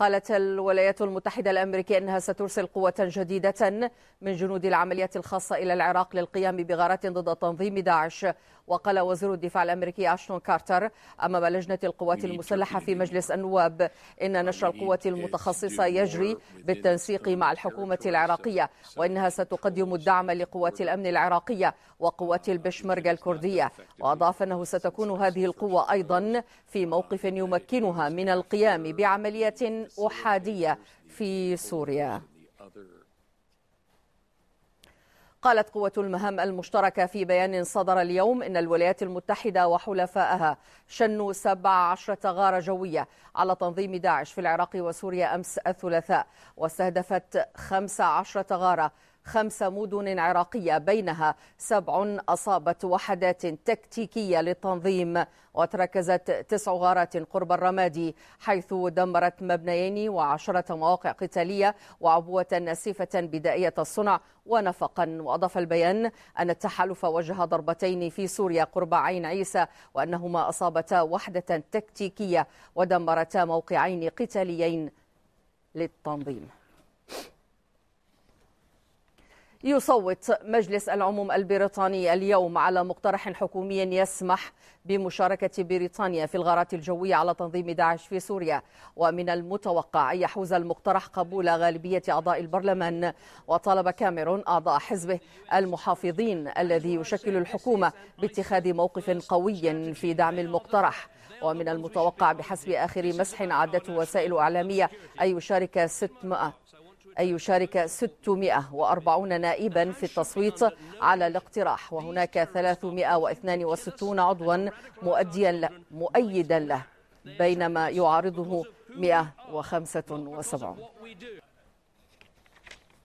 قالت الولايات المتحدة الأمريكية أنها سترسل قوة جديدة من جنود العمليات الخاصة إلى العراق للقيام بغارات ضد تنظيم داعش وقال وزير الدفاع الامريكي اشتون كارتر امام لجنه القوات المسلحه في مجلس النواب ان نشر القوات المتخصصه يجري بالتنسيق مع الحكومه العراقيه وانها ستقدم الدعم لقوات الامن العراقيه وقوات البشمركه الكرديه واضاف انه ستكون هذه القوه ايضا في موقف يمكنها من القيام بعمليات احاديه في سوريا قالت قوة المهام المشتركة في بيان صدر اليوم إن الولايات المتحدة وحلفائها شنوا 17 غارة جوية على تنظيم داعش في العراق وسوريا أمس الثلاثاء واستهدفت 15 غارة خمس مدن عراقية بينها سبع أصابت وحدات تكتيكية للتنظيم وتركزت تسع غارات قرب الرمادي حيث دمرت مبنيين وعشرة مواقع قتالية وعبوة ناسفة بدائية الصنع ونفقا وأضاف البيان أن التحالف وجه ضربتين في سوريا قرب عين عيسى وأنهما أصابتا وحدة تكتيكية ودمرتا موقعين قتاليين للتنظيم يصوت مجلس العموم البريطاني اليوم على مقترح حكومي يسمح بمشاركة بريطانيا في الغارات الجوية على تنظيم داعش في سوريا ومن المتوقع أن يحوز المقترح قبول غالبية أعضاء البرلمان وطالب كاميرون أعضاء حزبه المحافظين الذي يشكل الحكومة باتخاذ موقف قوي في دعم المقترح ومن المتوقع بحسب آخر مسح عدته وسائل إعلامية أن يشارك 600 أن يشارك 640 نائبا في التصويت على الاقتراح وهناك 362 عضوا مؤديا له مؤيدا له بينما يعارضه 175